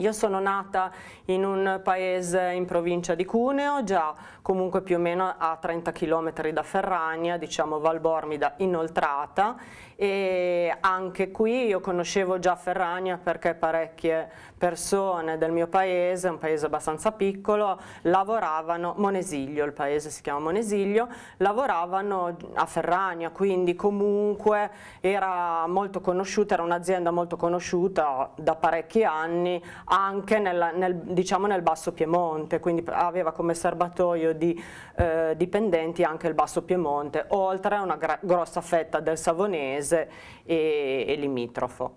Io sono nata in un paese in provincia di Cuneo, già comunque più o meno a 30 km da Ferrania, diciamo Valbormida inoltrata e anche qui io conoscevo già Ferragna perché parecchie persone del mio paese, un paese abbastanza piccolo, lavoravano, Monesiglio, il paese si chiama Monesiglio, lavoravano a Ferragna, quindi comunque era molto conosciuta, era un'azienda molto conosciuta da parecchi anni anche nel, nel, diciamo nel basso Piemonte, quindi aveva come serbatoio di eh, dipendenti anche il basso Piemonte, oltre a una grossa fetta del Savonese Varese e, e limitrofo.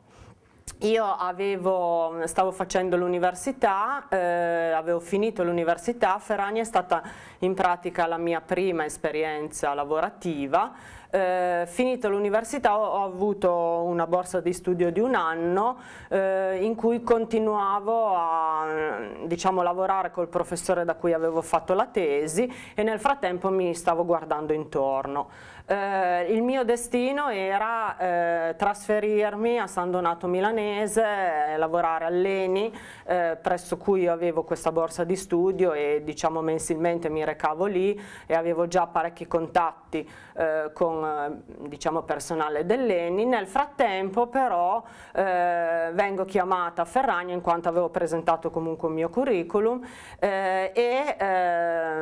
Io avevo, stavo facendo l'università, eh, avevo finito l'università, Ferragni è stata in pratica la mia prima esperienza lavorativa. Eh, finito l'università ho, ho, avuto una borsa di studio di un anno eh, in cui continuavo a diciamo, lavorare col professore da cui avevo fatto la tesi e nel frattempo mi stavo guardando intorno eh, il mio destino era eh, trasferirmi a San Donato Milanese, lavorare all'ENI, eh, presso cui io avevo questa borsa di studio e diciamo mensilmente mi recavo lì e avevo già parecchi contatti eh, con diciamo, personale dell'ENI. Nel frattempo però eh, vengo chiamata a Ferragna in quanto avevo presentato comunque il mio curriculum eh, e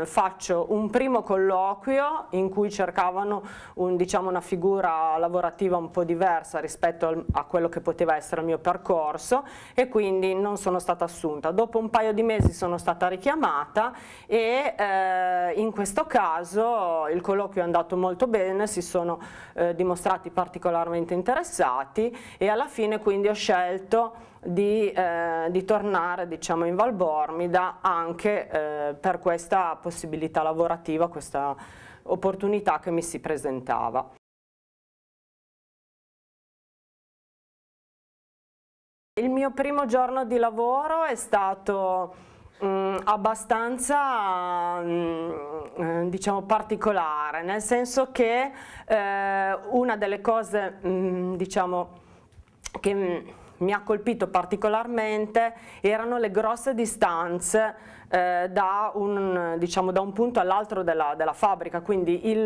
faccio un primo colloquio in cui cercavano un, diciamo, una figura lavorativa un po' diversa rispetto al, a quello che poteva essere il mio percorso e quindi non sono stata assunta. Dopo un paio di mesi sono stata richiamata e eh, in questo caso il colloquio è andato molto bene, si sono eh, dimostrati particolarmente interessati e alla fine quindi ho scelto di, eh, di tornare diciamo, in Valbormida anche eh, per questa possibilità lavorativa, questa opportunità che mi si presentava. Il mio primo giorno di lavoro è stato mh, mm, abbastanza mh, mm, eh, diciamo particolare, nel senso che eh, una delle cose mh, mm, diciamo, che mi ha colpito particolarmente erano le grosse distanze eh, da, un, diciamo, da, un, punto all'altro della, della, fabbrica, quindi il,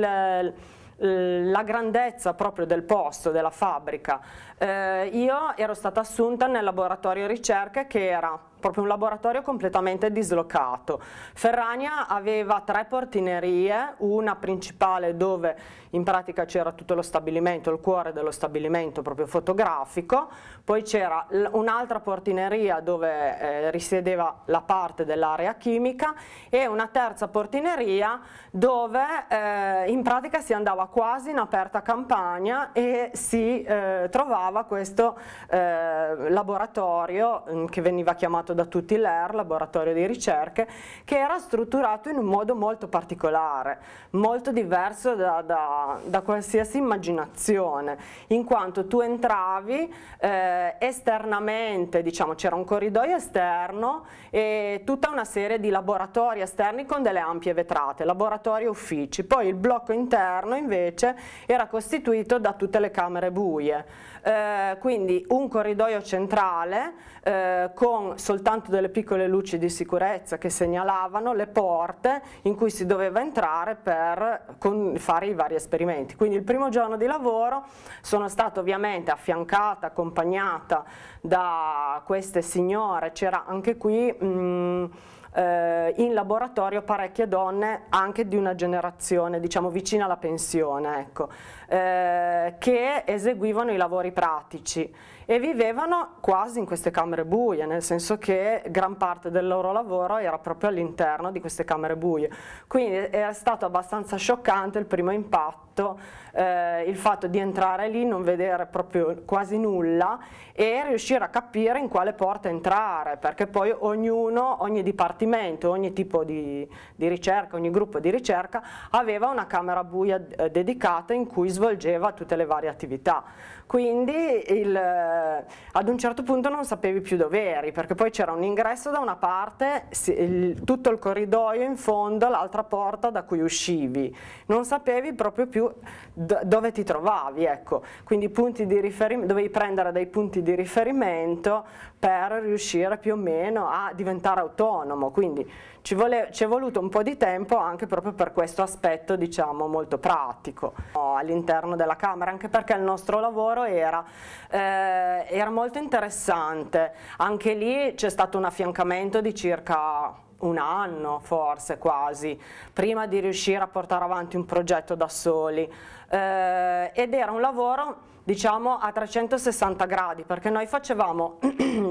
la grandezza proprio del posto, della fabbrica. Eh, io ero stata assunta nel laboratorio ricerca che era proprio un laboratorio completamente dislocato. Ferragna aveva tre portinerie, una principale dove in pratica c'era tutto lo stabilimento, il cuore dello stabilimento proprio fotografico, poi c'era un'altra portineria dove eh, risiedeva la parte dell'area chimica e una terza portineria dove eh, in pratica si andava quasi in aperta campagna e si eh, trovava questo eh, laboratorio mm, che veniva chiamato fatto da tutti l'ER, laboratorio di ricerche, che era strutturato in un modo molto particolare, molto diverso da, da, da qualsiasi immaginazione, in quanto tu entravi eh, esternamente, diciamo c'era un corridoio esterno e tutta una serie di laboratori esterni con delle ampie vetrate, laboratori e uffici, poi il blocco interno invece era costituito da tutte le camere buie. Eh, quindi un corridoio centrale eh, con soltanto delle piccole luci di sicurezza che segnalavano le porte in cui si doveva entrare per con, fare i vari esperimenti. Quindi il primo giorno di lavoro sono stata ovviamente affiancata, accompagnata da queste signore, c'era anche qui... Mh, mm, eh, in laboratorio parecchie donne anche di una generazione diciamo vicina alla pensione ecco, eh, che eseguivano i lavori pratici e vivevano quasi in queste camere buie, nel senso che gran parte del loro lavoro era proprio all'interno di queste camere buie. Quindi è stato abbastanza scioccante il primo impatto, eh, il fatto di entrare lì, non vedere proprio quasi nulla e riuscire a capire in quale porta entrare, perché poi ognuno, ogni dipartimento, ogni tipo di, di ricerca, ogni gruppo di ricerca aveva una camera buia eh, dedicata in cui svolgeva tutte le varie attività quindi il, eh, ad un certo punto non sapevi più dove eri perché poi c'era un ingresso da una parte, il, tutto il corridoio in fondo, l'altra porta da cui uscivi, non sapevi proprio più dove ti trovavi, ecco. quindi dovevi prendere dei punti di riferimento per riuscire più o meno a diventare autonomo, quindi ci, vole, ci è voluto un po' di tempo anche proprio per questo aspetto diciamo molto pratico all'interno della Camera, anche perché il nostro lavoro era, eh, era molto interessante, anche lì c'è stato un affiancamento di circa un anno forse quasi, prima di riuscire a portare avanti un progetto da soli eh, ed era un lavoro diciamo a 360 gradi perché noi facevamo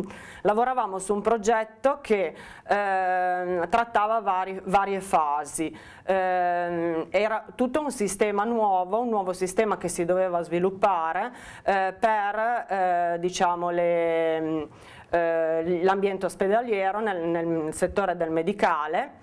lavoravamo su un progetto che eh, trattava vari, varie fasi eh, era tutto un sistema nuovo un nuovo sistema che si doveva sviluppare eh, per eh, diciamo eh, l'ambiente ospedaliero nel, nel, settore del medicale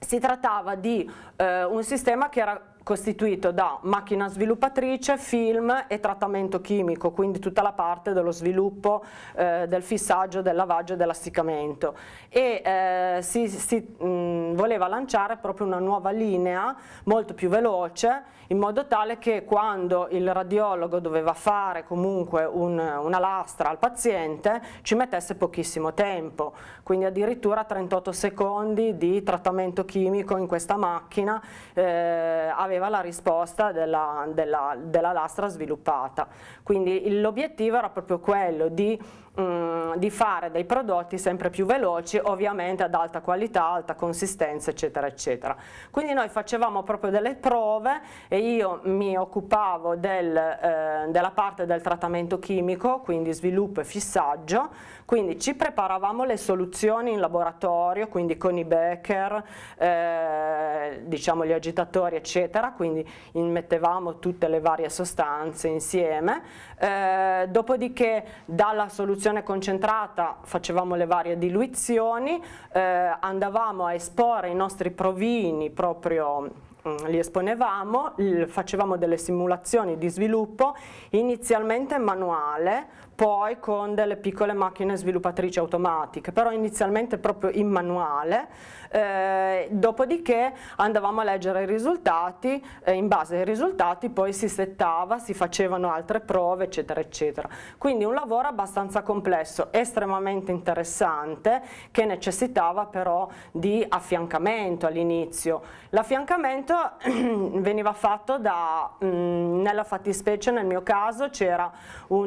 si trattava di eh, un sistema che era costituito da macchina sviluppatrice, film e trattamento chimico, quindi tutta la parte dello sviluppo, eh, del fissaggio, del lavaggio e dell'assiccamento. E eh, si, si mh, voleva lanciare proprio una nuova linea molto più veloce in modo tale che quando il radiologo doveva fare comunque un, una lastra al paziente ci mettesse pochissimo tempo, quindi addirittura 38 secondi di trattamento chimico in questa macchina eh, aveva la risposta della, della, della lastra sviluppata. Quindi l'obiettivo era proprio quello di mh, mm, di fare dei prodotti sempre più veloci, ovviamente ad alta qualità, alta consistenza, eccetera, eccetera. Quindi noi facevamo proprio delle prove e io mi occupavo del, eh, della parte del trattamento chimico, quindi sviluppo e fissaggio, quindi ci preparavamo le soluzioni in laboratorio, quindi con i becker, eh, diciamo gli agitatori eccetera, quindi mettevamo tutte le varie sostanze insieme, eh, dopodiché dalla soluzione concentrata facevamo le varie diluizioni, eh, andavamo a esporre i nostri provini proprio mm, li esponevamo, facevamo delle simulazioni di sviluppo inizialmente manuale, poi con delle piccole macchine sviluppatrici automatiche, però inizialmente proprio in manuale, eh, dopodiché andavamo a leggere i risultati, eh, in base ai risultati poi si settava, si facevano altre prove eccetera eccetera. Quindi un lavoro abbastanza complesso, estremamente interessante, che necessitava però di affiancamento all'inizio. L'affiancamento veniva fatto da, mh, mm, nella fattispecie nel mio caso c'era un...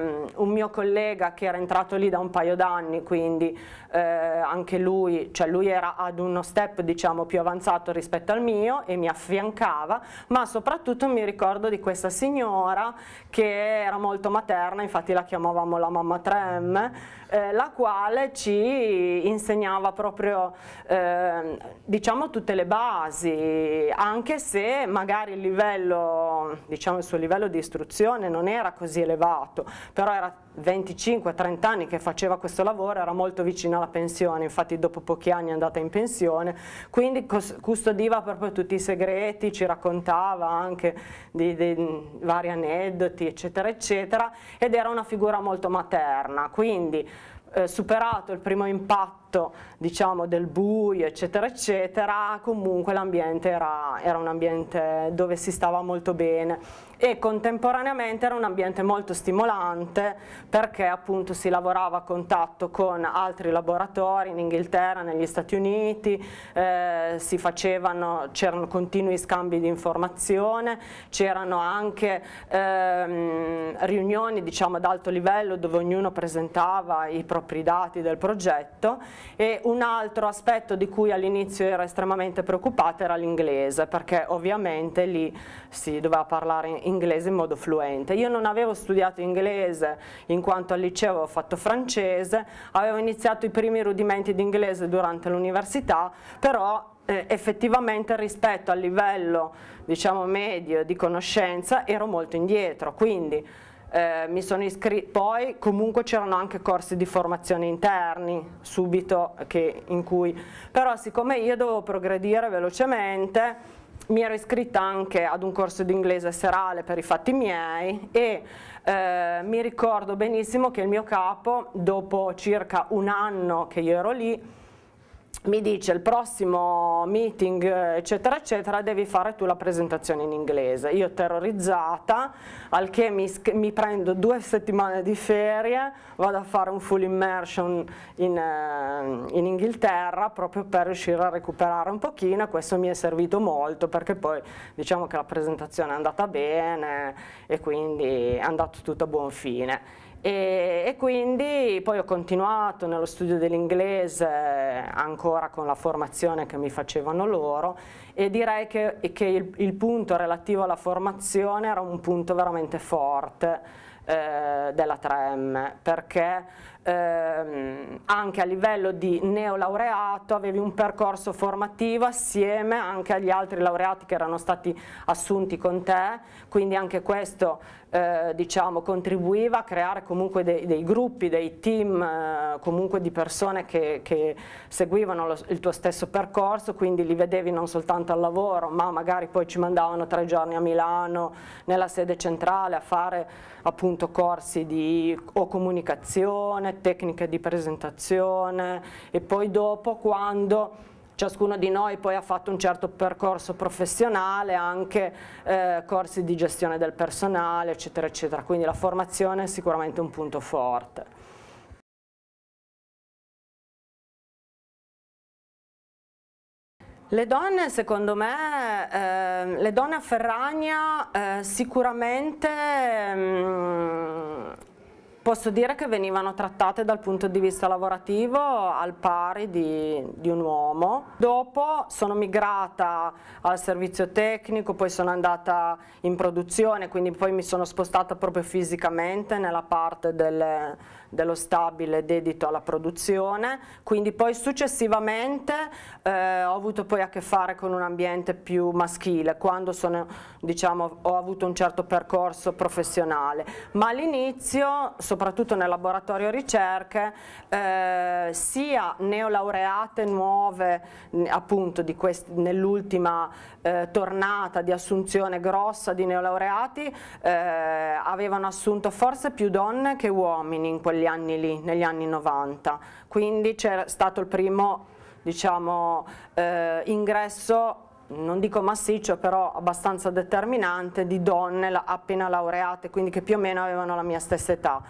Um, un mio collega che era entrato lì da un paio d'anni, quindi eh, anche lui, cioè lui era ad uno step diciamo più avanzato rispetto al mio e mi affiancava, ma soprattutto mi ricordo di questa signora che era molto materna, infatti la chiamavamo la mamma Trem, eh, la quale ci insegnava proprio eh, diciamo tutte le basi, anche se magari il livello, diciamo il suo livello di istruzione non era così elevato, però era 25-30 anni che faceva questo lavoro, era molto vicina alla pensione, infatti dopo pochi anni è andata in pensione, quindi custodiva proprio tutti i segreti, ci raccontava anche di, di vari aneddoti eccetera eccetera ed era una figura molto materna, quindi eh, superato il primo impatto impatto diciamo, del buio eccetera eccetera, comunque l'ambiente era, era un ambiente dove si stava molto bene e contemporaneamente era un ambiente molto stimolante perché appunto si lavorava a contatto con altri laboratori in Inghilterra, negli Stati Uniti, eh, c'erano continui scambi di informazione, c'erano anche ehm, riunioni diciamo ad alto livello dove ognuno presentava i propri dati del progetto e un altro aspetto di cui all'inizio ero estremamente preoccupata era l'inglese perché ovviamente lì si doveva parlare inglese in modo fluente. Io non avevo studiato inglese in quanto al liceo avevo fatto francese, avevo iniziato i primi rudimenti di inglese durante l'università, però eh, effettivamente rispetto al livello diciamo medio di conoscenza ero molto indietro, quindi eh, mi sono iscritta, poi comunque c'erano anche corsi di formazione interni subito che, in cui, però siccome io dovevo progredire velocemente mi ero iscritta anche ad un corso di inglese serale per i fatti miei e eh, mi ricordo benissimo che il mio capo dopo circa un anno che io ero lì mi dice il prossimo meeting eccetera eccetera devi fare tu la presentazione in inglese io terrorizzata al che mi, mi prendo due settimane di ferie vado a fare un full immersion in, eh, in, Inghilterra proprio per riuscire a recuperare un pochino questo mi è servito molto perché poi diciamo che la presentazione è andata bene e quindi è andato tutto a buon fine e, e, quindi poi ho continuato nello studio dell'inglese eh, ancora con la formazione che mi facevano loro e direi che, che il, il, punto relativo alla formazione era un punto veramente forte eh, della 3M perché ehm, anche a livello di neolaureato avevi un percorso formativo assieme anche agli altri laureati che erano stati assunti con te quindi anche questo eh, diciamo, contribuiva a creare comunque dei, dei gruppi, dei team eh, comunque di persone che, che seguivano lo, il tuo stesso percorso, quindi li vedevi non soltanto al lavoro, ma magari poi ci mandavano tre giorni a Milano nella sede centrale a fare appunto corsi di o comunicazione, tecniche di presentazione e poi dopo quando Ciascuno di noi poi ha fatto un certo percorso professionale, anche eh, corsi di gestione del personale, eccetera, eccetera. Quindi la formazione è sicuramente un punto forte. Le donne, secondo me, eh, le donne a Ferragna eh, sicuramente mh, mm, Posso dire che venivano trattate dal punto di vista lavorativo al pari di, di, un uomo. Dopo sono migrata al servizio tecnico, poi sono andata in produzione, quindi poi mi sono spostata proprio fisicamente nella parte del, dello stabile dedito alla produzione. Quindi poi successivamente eh, ho avuto poi a che fare con un ambiente più maschile quando sono, diciamo, ho avuto un certo percorso professionale, ma all'inizio, soprattutto nel laboratorio ricerche, eh, sia neolaureate nuove appunto nell'ultima eh, tornata di assunzione grossa di neolaureati eh, avevano assunto forse più donne che uomini in quegli anni lì, negli anni 90, quindi c'è stato il primo diciamo, eh, ingresso non dico massiccio, però abbastanza determinante di donne appena laureate, quindi che più o meno avevano la mia stessa età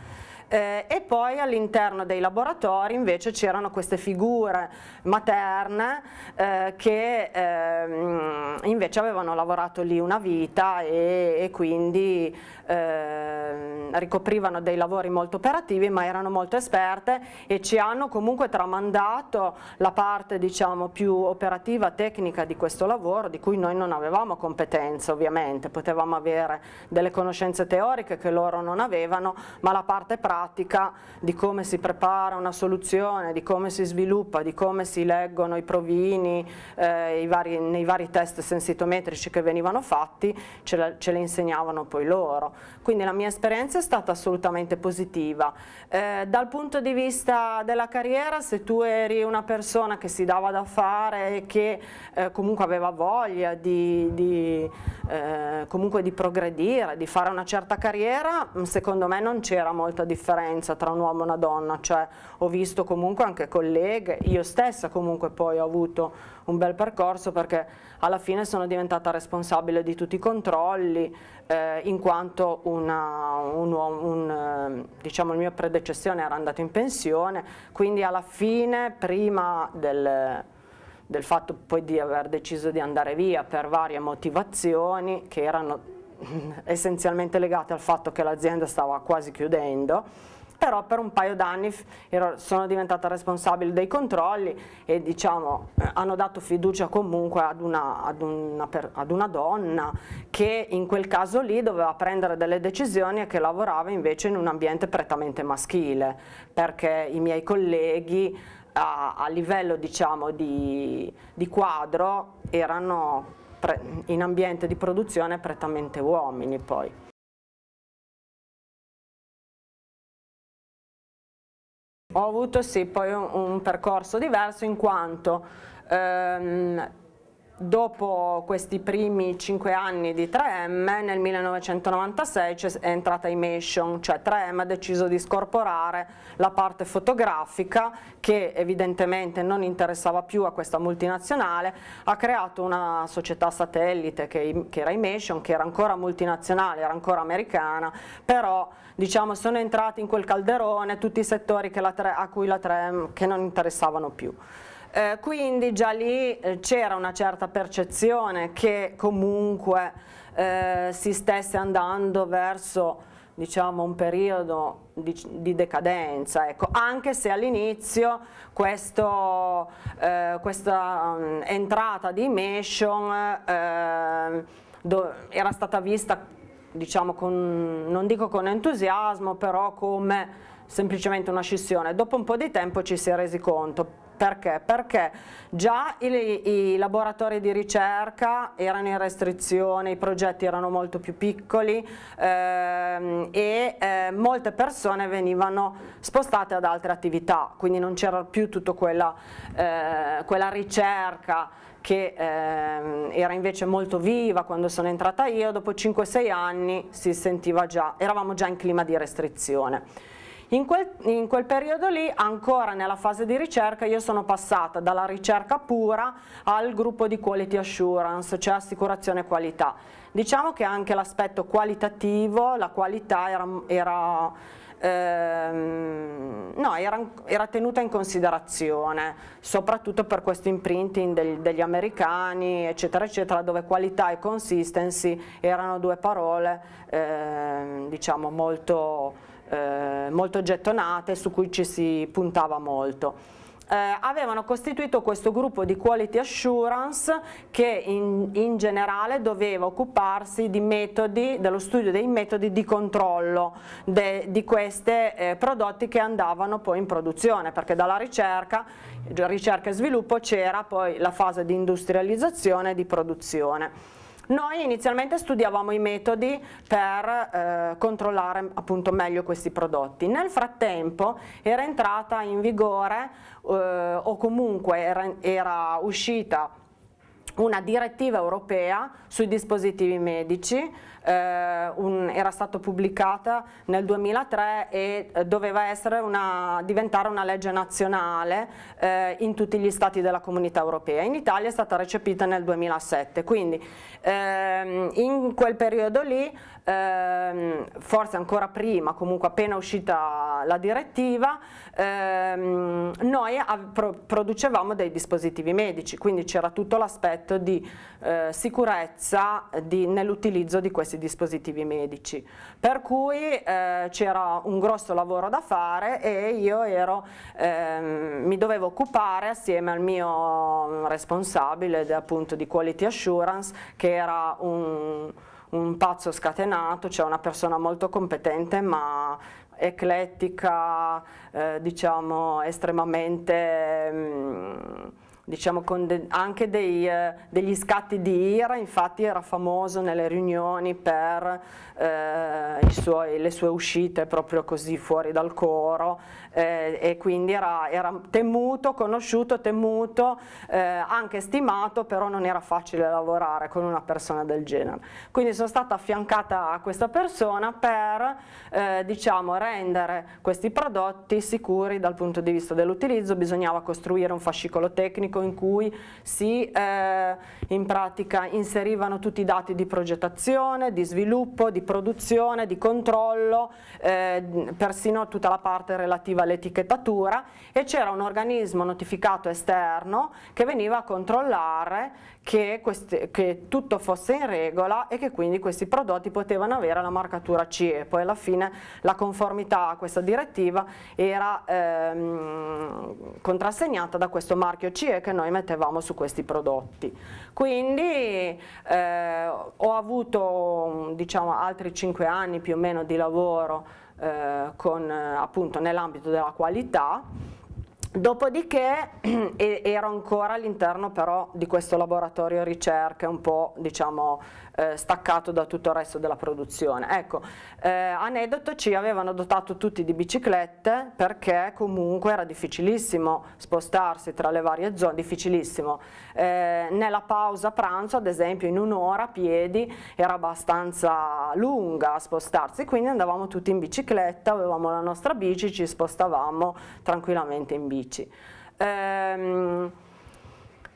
eh, e poi all'interno dei laboratori invece c'erano queste figure materne eh, che eh, invece avevano lavorato lì una vita e, e quindi ehm, ricoprivano dei lavori molto operativi ma erano molto esperte e ci hanno comunque tramandato la parte diciamo più operativa, tecnica di questo lavoro di cui noi non avevamo competenze ovviamente, potevamo avere delle conoscenze teoriche che loro non avevano ma la parte pratica pratica di come si prepara una soluzione, di come si sviluppa, di come si leggono i provini, eh, i vari, nei vari test sensitometrici che venivano fatti, ce, la, ce, le insegnavano poi loro. Quindi la mia esperienza è stata assolutamente positiva. Eh, dal punto di vista della carriera, se tu eri una persona che si dava da fare e che eh, comunque aveva voglia di, di, eh, comunque di progredire, di fare una certa carriera, secondo me non c'era molta differenza differenza tra un uomo e una donna, cioè ho visto comunque anche colleghe, io stessa comunque poi ho avuto un bel percorso perché alla fine sono diventata responsabile di tutti i controlli eh, in quanto una, un, un, eh, diciamo, il mio predecessore era andato in pensione, quindi alla fine prima del del fatto poi di aver deciso di andare via per varie motivazioni che erano Mm, essenzialmente legate al fatto che l'azienda stava quasi chiudendo però per un paio d'anni sono diventata responsabile dei controlli e diciamo, eh, hanno dato fiducia comunque ad una, ad, una, ad una, donna che in quel caso lì doveva prendere delle decisioni e che lavorava invece in un ambiente prettamente maschile perché i miei colleghi a, a livello diciamo, di, di quadro erano in ambiente di produzione prettamente uomini poi. Ho avuto sì poi un, percorso diverso in quanto ehm, dopo questi primi 5 anni di 3M nel 1996 è entrata Imation, cioè 3M ha deciso di scorporare la parte fotografica che evidentemente non interessava più a questa multinazionale, ha creato una società satellite che, era Imation, che era ancora multinazionale, era ancora americana, però diciamo, sono entrati in quel calderone tutti i settori la, a cui la 3M che non interessavano più eh, quindi già lì eh, c'era una certa percezione che comunque eh, si stesse andando verso diciamo, un periodo di, di decadenza, ecco. anche se all'inizio eh, questa um, entrata di Mation eh, era stata vista, diciamo, con, non dico con entusiasmo, però come semplicemente una scissione. Dopo un po' di tempo ci si è resi conto perché? Perché già i, i laboratori di ricerca erano in restrizione, i progetti erano molto più piccoli ehm, e eh, molte persone venivano spostate ad altre attività, quindi non c'era più tutta quella, eh, quella ricerca che ehm, era invece molto viva quando sono entrata io, dopo 5-6 anni si sentiva già, eravamo già in clima di restrizione. In quel, in quel periodo lì, ancora nella fase di ricerca, io sono passata dalla ricerca pura al gruppo di quality assurance, cioè assicurazione qualità. Diciamo che anche l'aspetto qualitativo, la qualità era, era ehm, no, era, era, tenuta in considerazione, soprattutto per questo imprinting del, degli americani, eccetera, eccetera, dove qualità e consistency erano due parole ehm, diciamo molto eh, molto gettonate su cui ci si puntava molto. Eh, avevano costituito questo gruppo di quality assurance che in, in generale doveva occuparsi di metodi, dello studio dei metodi di controllo de, di questi eh, prodotti che andavano poi in produzione perché dalla ricerca, ricerca e sviluppo c'era poi la fase di industrializzazione e di produzione. Noi inizialmente studiavamo i metodi per eh, controllare appunto meglio questi prodotti. Nel frattempo era entrata in vigore eh, o comunque era, era uscita una direttiva europea sui dispositivi medici eh, un, era stata pubblicata nel 2003 e eh, doveva una, diventare una legge nazionale eh, in tutti gli stati della comunità europea. In Italia è stata recepita nel 2007, quindi ehm, in quel periodo lì ehm, forse ancora prima, comunque appena uscita la direttiva, ehm, noi pro producevamo dei dispositivi medici, quindi c'era tutto l'aspetto di eh, sicurezza nell'utilizzo di questi dispositivi medici. Per cui eh, c'era un grosso lavoro da fare e io ero, ehm, mi dovevo occupare assieme al mio responsabile appunto di quality assurance che era un un pazzo scatenato, cioè una persona molto competente ma eclettica, eh, diciamo estremamente... Mh, mm, diciamo con de anche dei, eh, degli scatti di ira, infatti era famoso nelle riunioni per eh, suoi, le sue uscite proprio così fuori dal coro eh, e quindi era, era, temuto, conosciuto, temuto, eh, anche stimato, però non era facile lavorare con una persona del genere. Quindi sono stata affiancata a questa persona per eh, diciamo, rendere questi prodotti sicuri dal punto di vista dell'utilizzo, bisognava costruire un fascicolo tecnico, grafico in cui si eh, in pratica inserivano tutti i dati di progettazione, di sviluppo, di produzione, di controllo, eh, persino tutta la parte relativa all'etichettatura e c'era un organismo notificato esterno che veniva a controllare che, queste, che, tutto fosse in regola e che quindi questi prodotti potevano avere la marcatura CE. Poi alla fine la conformità a questa direttiva era ehm, contrassegnata da questo marchio CE che noi mettevamo su questi prodotti. Quindi eh, ho avuto diciamo, altri 5 anni più o meno di lavoro eh, eh, nell'ambito della qualità Dopodiché ero ancora all'interno però di questo laboratorio ricerca, un po' diciamo eh, staccato da tutto il resto della produzione. Ecco, eh, aneddoto ci avevano dotato tutti di biciclette perché comunque era difficilissimo spostarsi tra le varie zone, difficilissimo. Eh, nella pausa pranzo, ad esempio, in un'ora a piedi era abbastanza lunga a spostarsi, quindi andavamo tutti in bicicletta, avevamo la nostra bici, ci spostavamo tranquillamente in bici. Ehm,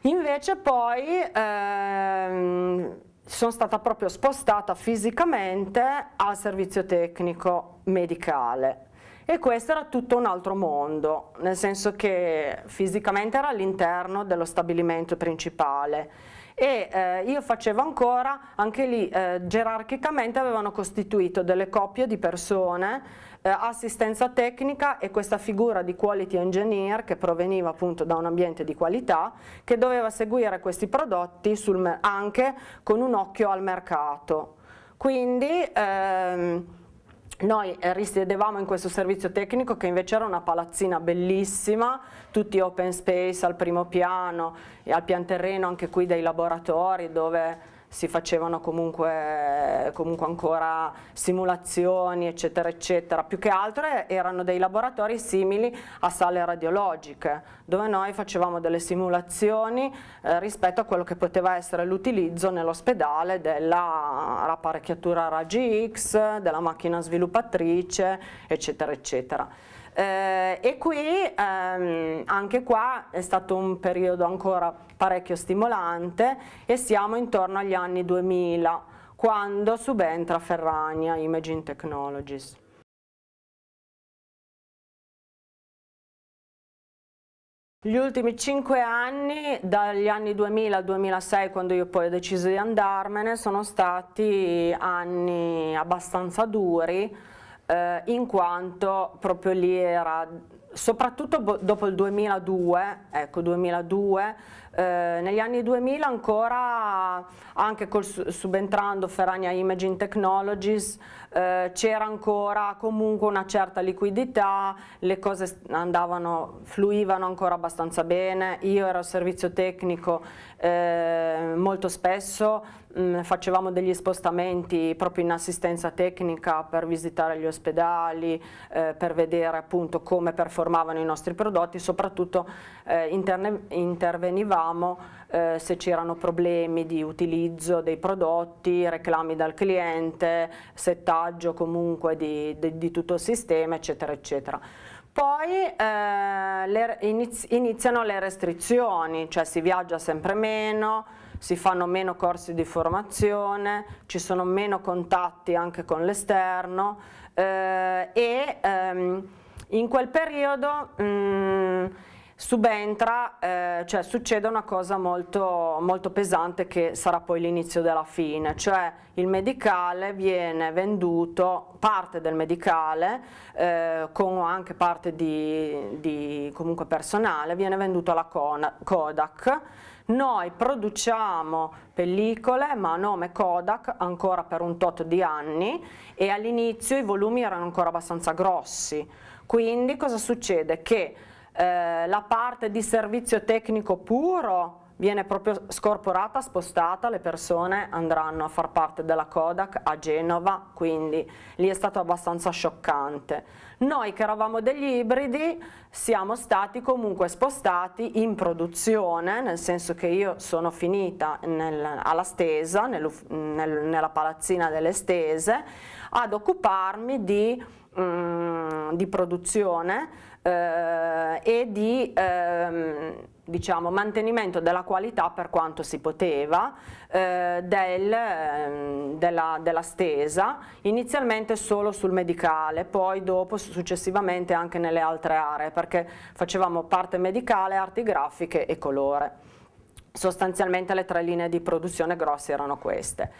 invece poi ehm, sono stata proprio spostata fisicamente al servizio tecnico medicale e questo era tutto un altro mondo, nel senso che fisicamente era all'interno dello stabilimento principale e eh, io facevo ancora, anche lì eh, gerarchicamente avevano costituito delle coppie di persone eh, assistenza tecnica e questa figura di quality engineer che proveniva appunto da un ambiente di qualità che doveva seguire questi prodotti sul, anche con un occhio al mercato. Quindi ehm, noi eh, risiedevamo in questo servizio tecnico che invece era una palazzina bellissima, tutti open space al primo piano e al pian terreno anche qui dei laboratori dove si facevano comunque, comunque ancora simulazioni eccetera eccetera, più che altro eh, erano dei laboratori simili a sale radiologiche dove noi facevamo delle simulazioni eh, rispetto a quello che poteva essere l'utilizzo nell'ospedale dell'apparecchiatura Raggi X, della macchina sviluppatrice eccetera eccetera. Eh, e qui ehm, anche qua è stato un periodo ancora parecchio stimolante e siamo intorno agli anni 2000 quando subentra Ferrania Imaging Technologies. Gli ultimi cinque anni, dagli anni 2000 al 2006, quando io poi ho deciso di andarmene, sono stati anni abbastanza duri, eh, in quanto proprio lì era, soprattutto dopo il 2002, ecco 2002, eh, negli anni 2000 ancora, anche col, subentrando Ferrania Imaging Technologies, eh, c'era ancora comunque una certa liquidità, le cose andavano, fluivano ancora abbastanza bene, io ero al servizio tecnico eh, molto spesso, mh, mm, facevamo degli spostamenti proprio in assistenza tecnica per visitare gli ospedali, eh, per vedere appunto come performavano i nostri prodotti, soprattutto eh, intervenivamo dicevamo eh, se c'erano problemi di utilizzo dei prodotti, reclami dal cliente, settaggio comunque di, di, di tutto il sistema eccetera eccetera. Poi eh, le, iniziano le restrizioni, cioè si viaggia sempre meno, si fanno meno corsi di formazione, ci sono meno contatti anche con l'esterno eh, e ehm, in quel periodo mh, mm, subentra, eh, cioè succede una cosa molto, molto pesante che sarà poi l'inizio della fine, cioè il medicale viene venduto, parte del medicale, eh, con anche parte di, di comunque personale, viene venduto alla Kodak, noi produciamo pellicole ma a nome Kodak ancora per un tot di anni e all'inizio i volumi erano ancora abbastanza grossi, quindi cosa succede? Che eh, la parte di servizio tecnico puro viene proprio scorporata, spostata, le persone andranno a far parte della Kodak a Genova, quindi lì è stato abbastanza scioccante. Noi che eravamo degli ibridi siamo stati comunque spostati in produzione, nel senso che io sono finita nel, alla stesa, nel, nel, nella palazzina delle stese, ad occuparmi di, mm, di produzione, eh, e di ehm, diciamo, mantenimento della qualità per quanto si poteva eh, del, ehm, della, della, stesa, inizialmente solo sul medicale, poi dopo successivamente anche nelle altre aree perché facevamo parte medicale, arti grafiche e colore. Sostanzialmente le tre linee di produzione grosse erano queste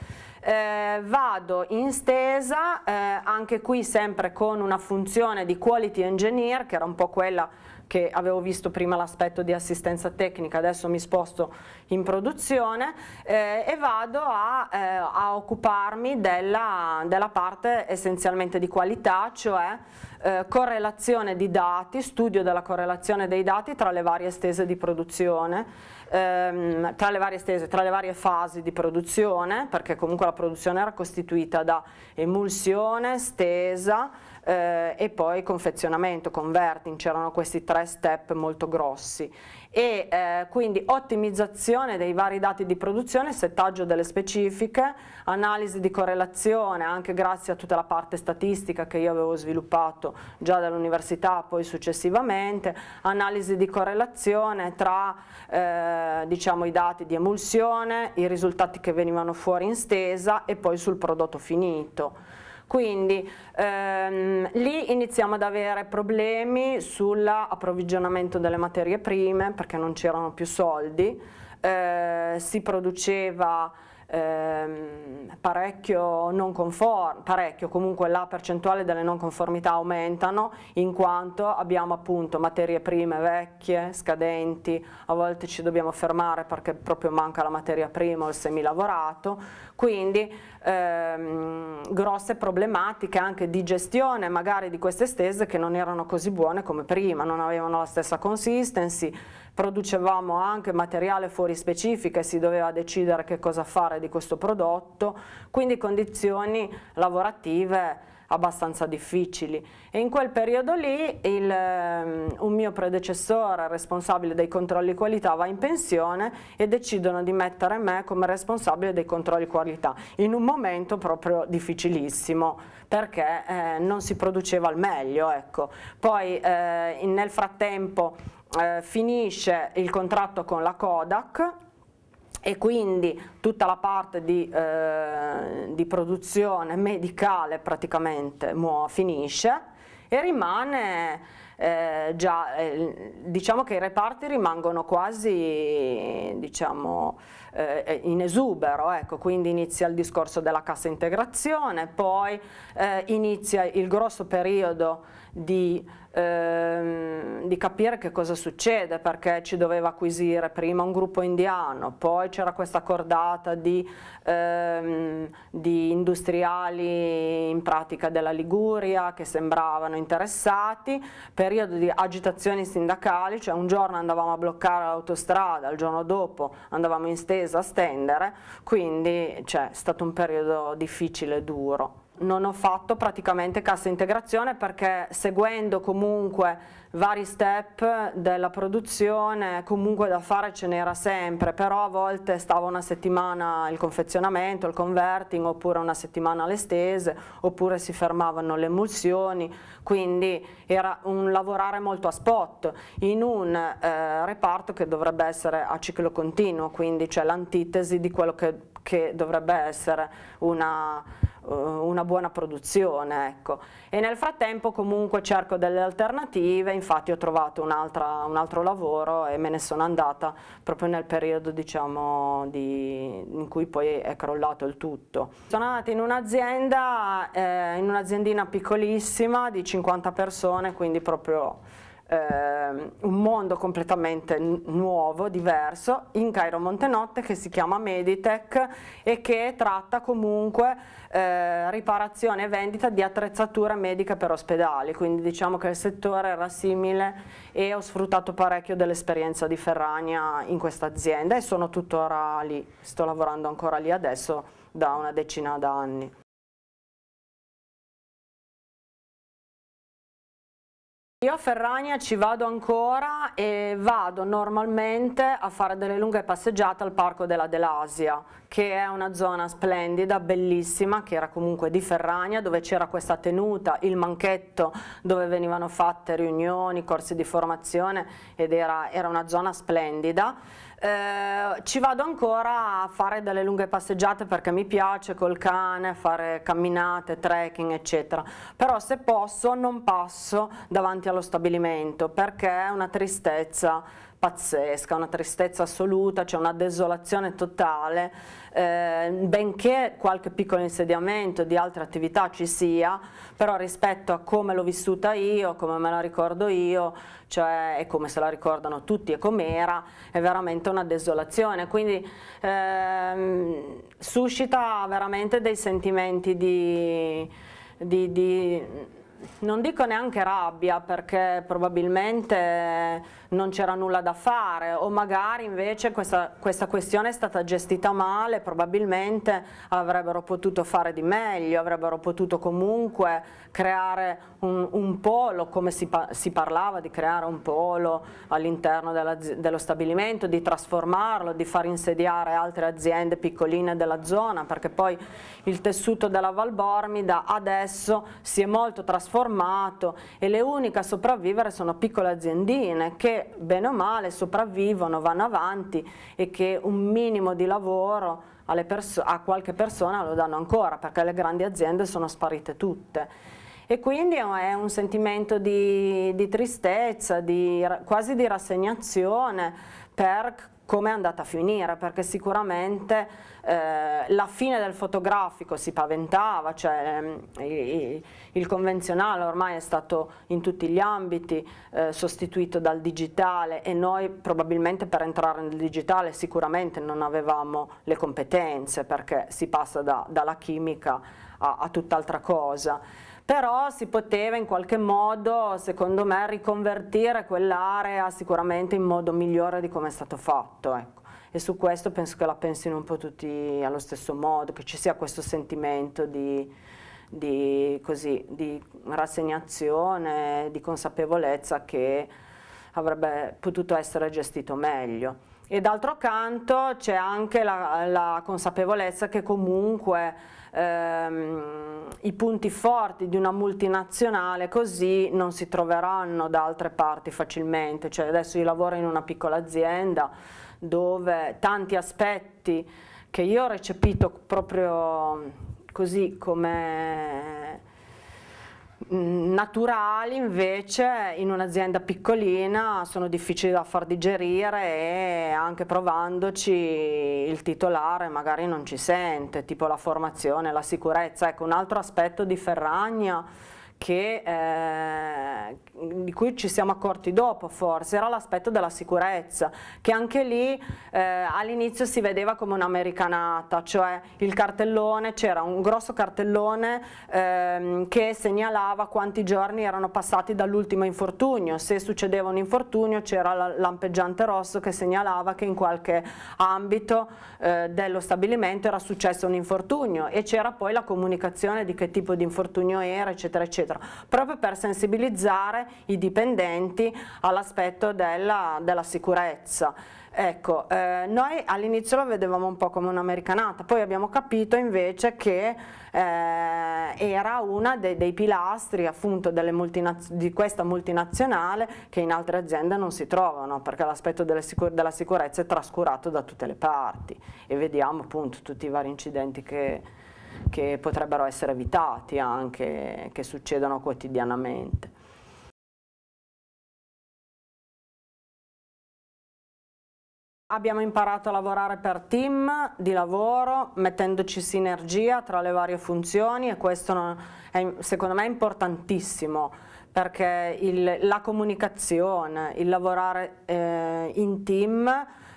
eh, vado in stesa eh, anche qui sempre con una funzione di quality engineer che era un po' quella che avevo visto prima l'aspetto di assistenza tecnica, adesso mi sposto in produzione eh, e vado a, eh, a occuparmi della, della, parte essenzialmente di qualità, cioè eh, correlazione di dati, studio della correlazione dei dati tra le varie stese di produzione ehm, tra le varie stese, tra le varie fasi di produzione, perché comunque la produzione era costituita da emulsione, stesa, eh, e poi confezionamento, converting, c'erano questi tre step molto grossi e eh, quindi ottimizzazione dei vari dati di produzione, settaggio delle specifiche, analisi di correlazione anche grazie a tutta la parte statistica che io avevo sviluppato già dall'università poi successivamente, analisi di correlazione tra eh, diciamo, i dati di emulsione, i risultati che venivano fuori in stesa e poi sul prodotto finito. Quindi ehm, lì iniziamo ad avere problemi sull'approvvigionamento delle materie prime perché non c'erano più soldi, eh, si produceva ehm, parecchio, non conforme, parecchio, comunque la percentuale delle non conformità aumentano in quanto abbiamo appunto materie prime vecchie, scadenti, a volte ci dobbiamo fermare perché proprio manca la materia prima o il semilavorato, quindi ehm, grosse problematiche anche di gestione magari di queste stese che non erano così buone come prima, non avevano la stessa consistency, producevamo anche materiale fuori specifica e si doveva decidere che cosa fare di questo prodotto, quindi condizioni lavorative abbastanza difficili e in quel periodo lì il, ehm, un mio predecessore responsabile dei controlli qualità va in pensione e decidono di mettere me come responsabile dei controlli qualità in un momento proprio difficilissimo perché eh, non si produceva al meglio ecco. poi eh, nel frattempo eh, finisce il contratto con la Kodak e quindi tutta la parte di, eh, di produzione medicale praticamente finisce e rimane eh, già, eh, diciamo che i reparti rimangono quasi diciamo, eh, eh in esubero, ecco, quindi inizia il discorso della cassa integrazione, poi eh, inizia il grosso periodo di, ehm, di, capire che cosa succede, perché ci doveva acquisire prima un gruppo indiano, poi c'era questa cordata di, ehm, di industriali in pratica della Liguria che sembravano interessati, periodo di agitazioni sindacali, cioè un giorno andavamo a bloccare l'autostrada, il giorno dopo andavamo in stesa a stendere, quindi c'è cioè, stato un periodo difficile e duro non ho fatto praticamente cassa integrazione perché seguendo comunque vari step della produzione comunque da fare ce n'era sempre però a volte stavo una settimana il confezionamento, il converting oppure una settimana le stese oppure si fermavano le emulsioni quindi era un lavorare molto a spot in un eh, reparto che dovrebbe essere a ciclo continuo quindi c'è l'antitesi di quello che, che dovrebbe essere una eh, una buona produzione. Ecco. E nel frattempo comunque cerco delle alternative, infatti ho trovato un, altro lavoro e me ne sono andata proprio nel periodo diciamo, di, in cui poi è crollato il tutto. Sono andata in un'azienda, eh, in un'aziendina piccolissima di 50 persone, quindi proprio eh, un mondo completamente nuovo, diverso, in Cairo Montenotte che si chiama Meditech e che tratta comunque eh, riparazione e vendita di attrezzature mediche per ospedali, quindi diciamo che il settore era simile e ho sfruttato parecchio dell'esperienza di Ferragna in questa azienda e sono tuttora lì, sto lavorando ancora lì adesso da una decina d'anni. Io a Ferragna ci vado ancora e vado normalmente a fare delle lunghe passeggiate al Parco della Delasia, che è una zona splendida, bellissima, che era comunque di Ferragna, dove c'era questa tenuta, il manchetto, dove venivano fatte riunioni, corsi di formazione ed era, era una zona splendida. Eh, ci vado ancora a fare delle lunghe passeggiate perché mi piace col cane fare camminate, trekking eccetera però se posso non passo davanti allo stabilimento perché è una tristezza pazzesca, una tristezza assoluta, c'è cioè una desolazione totale, eh, benché qualche piccolo insediamento di altre attività ci sia, però rispetto a come l'ho vissuta io, come me la ricordo io, cioè e come se la ricordano tutti e com'era, è veramente una desolazione, quindi ehm, suscita veramente dei sentimenti di, di, di non dico neanche rabbia perché probabilmente non c'era nulla da fare o magari invece questa, questa, questione è stata gestita male, probabilmente avrebbero potuto fare di meglio, avrebbero potuto comunque creare un, un polo, come si, si, parlava di creare un polo all'interno dello stabilimento, di trasformarlo, di far insediare altre aziende piccoline della zona, perché poi il tessuto della Valbormida adesso si è molto trasformato e le uniche a sopravvivere sono piccole aziendine che bene o male sopravvivono, vanno avanti e che un minimo di lavoro a qualche persona lo danno ancora perché le grandi aziende sono sparite tutte. E quindi è un sentimento di, di tristezza, di, quasi di rassegnazione per come è andata a finire perché sicuramente eh, la fine del fotografico si paventava, cioè, eh, il convenzionale ormai è stato in tutti gli ambiti eh, sostituito dal digitale e noi probabilmente per entrare nel digitale sicuramente non avevamo le competenze perché si passa da, dalla chimica a, a tutt'altra cosa però si poteva in qualche modo, secondo me, riconvertire quell'area sicuramente in modo migliore di come è stato fatto. Ecco. E su questo penso che la pensino un po' tutti allo stesso modo, che ci sia questo sentimento di, di, così, di rassegnazione, di consapevolezza che avrebbe potuto essere gestito meglio e d'altro canto c'è anche la, la, consapevolezza che comunque ehm, i punti forti di una multinazionale così non si troveranno da altre parti facilmente, cioè adesso io lavoro in una piccola azienda dove tanti aspetti che io ho recepito proprio così come naturali invece in un'azienda piccolina sono difficili da far digerire e anche provandoci il titolare magari non ci sente, tipo la formazione, la sicurezza. Ecco, un altro aspetto di Ferragna che, eh, di cui ci siamo accorti dopo forse, era l'aspetto della sicurezza, che anche lì eh, all'inizio si vedeva come un'americanata, cioè il cartellone, c'era un grosso cartellone ehm, che segnalava quanti giorni erano passati dall'ultimo infortunio, se succedeva un infortunio c'era lampeggiante rosso che segnalava che in qualche ambito eh, dello stabilimento era successo un infortunio e c'era poi la comunicazione di che tipo di infortunio era eccetera eccetera eccetera, proprio per sensibilizzare i dipendenti all'aspetto della, della sicurezza. Ecco, eh, noi all'inizio lo vedevamo un po' come un'americanata, poi abbiamo capito invece che eh, era uno dei, dei, pilastri appunto di questa multinazionale che in altre aziende non si trovano perché l'aspetto sicur della sicurezza è trascurato da tutte le parti e vediamo appunto tutti i vari incidenti che, che potrebbero essere evitati anche, che succedono quotidianamente. Abbiamo imparato a lavorare per team di lavoro, mettendoci sinergia tra le varie funzioni e questo è, secondo me è importantissimo perché il, la comunicazione, il lavorare eh, in team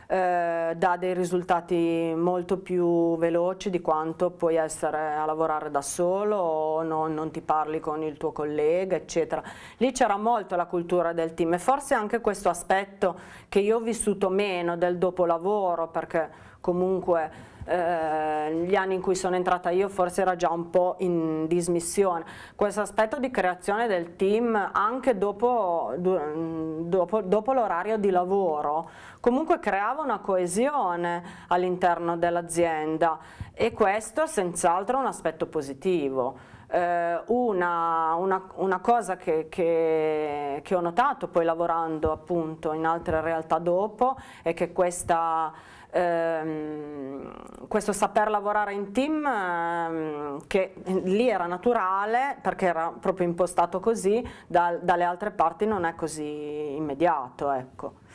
eh, dà dei risultati molto più veloci di quanto puoi essere a lavorare da solo o non, non ti parli con il tuo collega eccetera. Lì c'era molto la cultura del team e forse anche questo aspetto che io ho vissuto meno del dopolavoro perché comunque eh, gli anni in cui sono entrata io forse era già un po' in dismissione. Questo aspetto di creazione del team anche dopo, dopo, dopo l'orario di lavoro comunque creava una coesione all'interno dell'azienda e questo senz'altro è un aspetto positivo. Eh, una, una, una, cosa che, che, che ho notato poi lavorando appunto in altre realtà dopo è che questa ehm, questo saper lavorare in team ehm, che lì era naturale perché era proprio impostato così, da, dalle altre parti non è così immediato. Ecco.